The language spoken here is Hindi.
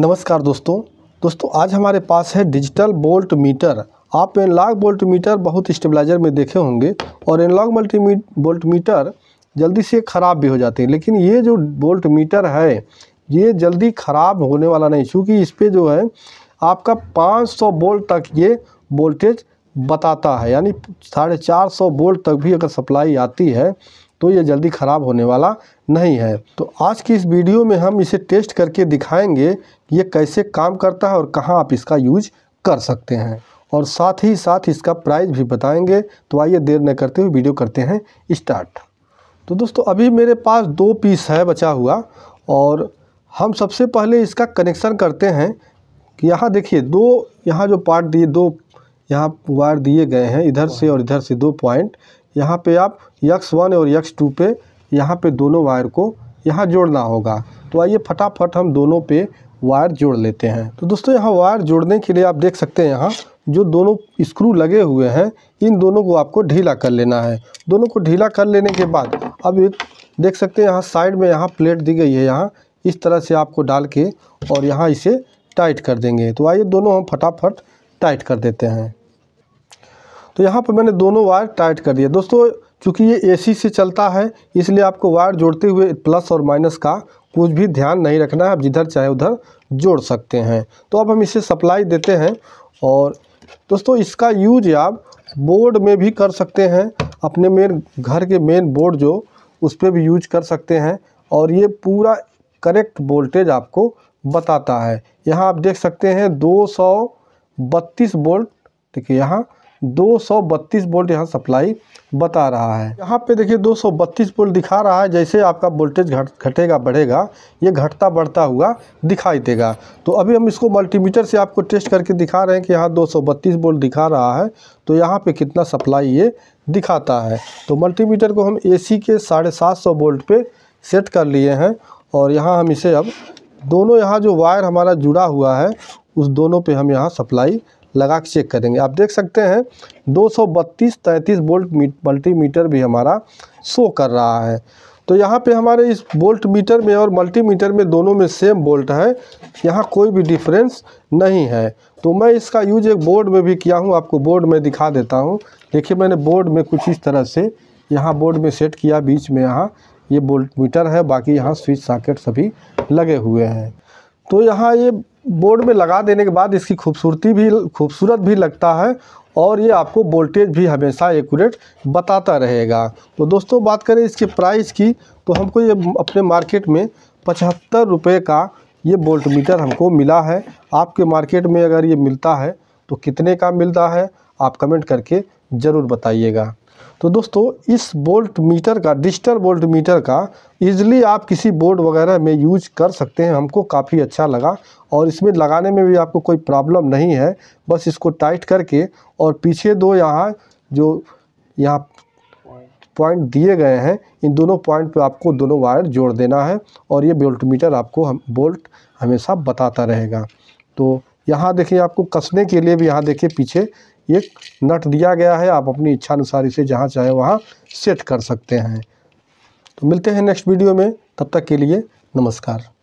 नमस्कार दोस्तों दोस्तों आज हमारे पास है डिजिटल बोल्ट मीटर आप एनलॉग बोल्ट मीटर बहुत स्टेबलाइजर में देखे होंगे और एनलॉग मल्टी बोल्ट मीटर जल्दी से ख़राब भी हो जाते हैं लेकिन ये जो बोल्ट मीटर है ये जल्दी ख़राब होने वाला नहीं चूँकि इस पर जो है आपका 500 बोल्ट तक ये वोल्टेज बताता है यानी साढ़े चार सौ बोल्ट तक भी अगर सप्लाई आती है तो ये जल्दी ख़राब होने वाला नहीं है तो आज की इस वीडियो में हम इसे टेस्ट करके दिखाएंगे कि ये कैसे काम करता है और कहाँ आप इसका यूज कर सकते हैं और साथ ही साथ इसका प्राइस भी बताएंगे तो आइए देर न करते हुए वीडियो करते हैं स्टार्ट तो दोस्तों अभी मेरे पास दो पीस है बचा हुआ और हम सबसे पहले इसका कनेक्शन करते हैं कि यहाँ देखिए दो यहाँ जो पार्ट दिए दो यहाँ वायर दिए गए हैं इधर से और इधर से दो पॉइंट यहाँ पे आप यक्स वन और यक्स टू पे यहाँ पे दोनों वायर को यहाँ जोड़ना होगा तो आइए फटाफट हम दोनों पे वायर जोड़ लेते हैं तो दोस्तों यहाँ वायर जोड़ने के लिए आप देख सकते हैं यहाँ जो दोनों स्क्रू लगे हुए हैं इन दोनों को आपको ढीला कर लेना है दोनों को ढीला कर लेने के बाद अब एक देख सकते हैं यहाँ साइड में यहाँ प्लेट दी गई है यहाँ इस तरह से आपको डाल के और यहाँ इसे टाइट कर देंगे तो आइए दोनों हम फटाफट टाइट कर देते हैं तो यहाँ पर मैंने दोनों वायर टाइट कर दिया दोस्तों चूँकि ये एसी से चलता है इसलिए आपको वायर जोड़ते हुए प्लस और माइनस का कुछ भी ध्यान नहीं रखना है आप जिधर चाहे उधर जोड़ सकते हैं तो अब हम इसे सप्लाई देते हैं और दोस्तों इसका यूज आप बोर्ड में भी कर सकते हैं अपने मेन घर के मेन बोर्ड जो उस पर भी यूज कर सकते हैं और ये पूरा करेक्ट वोल्टेज आपको बताता है यहाँ आप देख सकते हैं दो सौ बत्तीस वोल्ट देखिए यहाँ 232 वोल्ट यहाँ सप्लाई बता रहा है यहाँ पे देखिए 232 वोल्ट दिखा रहा है जैसे आपका वोल्टेज घट घटेगा बढ़ेगा ये घटता बढ़ता हुआ दिखाई देगा तो अभी हम इसको मल्टीमीटर से आपको टेस्ट करके दिखा रहे हैं कि यहाँ 232 वोल्ट दिखा रहा है तो यहाँ पे कितना सप्लाई ये दिखाता है तो मल्टीमीटर को हम सी के साढ़े सात सौ वोल्ट पर सेट कर लिए हैं और यहाँ हम इसे अब दोनों यहाँ जो वायर हमारा जुड़ा हुआ है उस दोनों पे हम यहाँ सप्लाई लगा के चेक करेंगे आप देख सकते हैं 232 33 वोल्ट मल्टीमीटर भी हमारा शो कर रहा है तो यहाँ पे हमारे इस वोल्ट मीटर में और मल्टीमीटर में दोनों में सेम वोल्ट है यहाँ कोई भी डिफरेंस नहीं है तो मैं इसका यूज एक बोर्ड में भी किया हूँ आपको बोर्ड में दिखा देता हूँ देखिए मैंने बोर्ड में कुछ इस तरह से यहाँ बोर्ड में सेट किया बीच में यहाँ ये वोल्ट मीटर है बाकी यहाँ स्विच साकेट सभी लगे हुए हैं तो यहाँ ये बोर्ड में लगा देने के बाद इसकी खूबसूरती भी खूबसूरत भी लगता है और ये आपको वोल्टेज भी हमेशा एकूरेट बताता रहेगा तो दोस्तों बात करें इसके प्राइस की तो हमको ये अपने मार्केट में पचहत्तर रुपये का ये बोल्ट मीटर हमको मिला है आपके मार्केट में अगर ये मिलता है तो कितने का मिलता है आप कमेंट करके ज़रूर बताइएगा तो दोस्तों इस बोल्ट मीटर का डिजिटल बोल्ट मीटर का इजली आप किसी बोर्ड वगैरह में यूज कर सकते हैं हमको काफ़ी अच्छा लगा और इसमें लगाने में भी आपको कोई प्रॉब्लम नहीं है बस इसको टाइट करके और पीछे दो यहाँ जो यहाँ पॉइंट दिए गए हैं इन दोनों पॉइंट पे आपको दोनों वायर जोड़ देना है और ये बोल्ट मीटर आपको हम बोल्ट हमेशा बताता रहेगा तो यहाँ देखिए आपको कसने के लिए भी यहाँ देखिए पीछे एक नट दिया गया है आप अपनी इच्छा अनुसार इसे जहाँ चाहे वहाँ सेट कर सकते हैं तो मिलते हैं नेक्स्ट वीडियो में तब तक के लिए नमस्कार